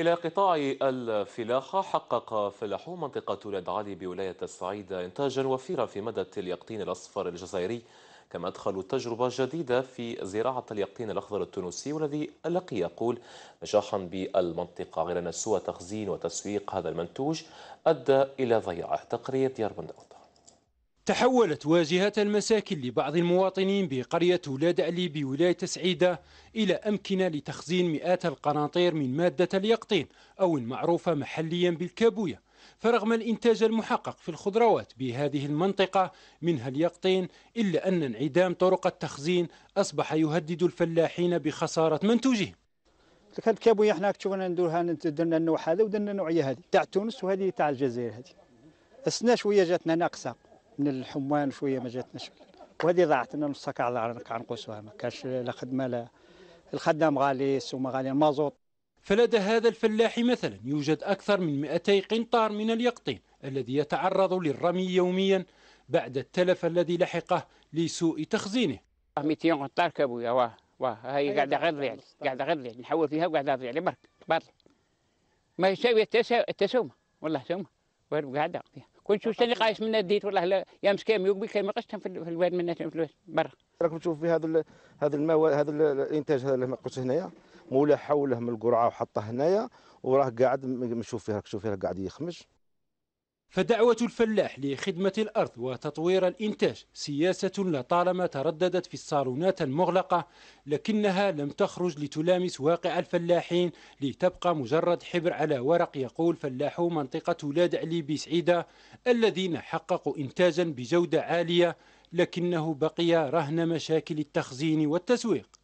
إلى قطاع الفلاحة حقق فلاحو منطقة ولاد علي بولاية الصعيد إنتاجا وفيرا في مدى اليقطين الأصفر الجزائري كما أدخلوا تجربة جديدة في زراعة اليقطين الأخضر التونسي والذي لقي يقول نجاحا بالمنطقة غير أن سوى تخزين وتسويق هذا المنتوج أدى إلى ضياعه تقرير ديار بندوت تحولت واجهة المساكن لبعض المواطنين بقرية علي بولاية سعيدة إلى أمكنة لتخزين مئات القناطير من مادة اليقطين أو المعروفة محليا بالكابوية فرغم الإنتاج المحقق في الخضروات بهذه المنطقة منها اليقطين إلا أن انعدام طرق التخزين أصبح يهدد الفلاحين بخسارة منتوجهم كانت كابوية احنا كتشوفنا ندورها درنا النوع هذا ودرنا النوعية هذه تاع تونس وهذه تاع الجزائر هذه السنة شوية جاتنا ناقصة من الحمان شويه ما جاتناش وهذه ضاعت لنا نص ساعه على نقوسها ما كانش لا خدمه لا الخدام غالي السوم غالي المازوط فلدى هذا الفلاح مثلا يوجد أكثر من 200 قنطار من اليقطين الذي يتعرض للرمي يوميا بعد التلف الذي لحقه لسوء تخزينه 200 قنطار كابويا واه واه هي قاعده غير ضيع يعني، قاعده غير ضيع يعني، نحول فيها وقاعده ضيع يعني، برك ما يساوي التسومه والله سومه قاعده فيها كنت شو اللي قايس من الديت والله يا مسكين يوم بك ما قاش في الواد منا الفلوس برا راك تشوف في هذا هذا الماء هذا الانتاج هذا اللي قلت هنايا مولا حوله من القرعه وحطه هنايا وراه قاعد نشوف فيه راك تشوف فيه قاعد يخمش فدعوة الفلاح لخدمة الأرض وتطوير الإنتاج سياسة لطالما ترددت في الصالونات المغلقة لكنها لم تخرج لتلامس واقع الفلاحين لتبقى مجرد حبر على ورق يقول فلاح منطقة ولاد علي بسعيدة الذين حققوا إنتاجا بجودة عالية لكنه بقي رهن مشاكل التخزين والتسويق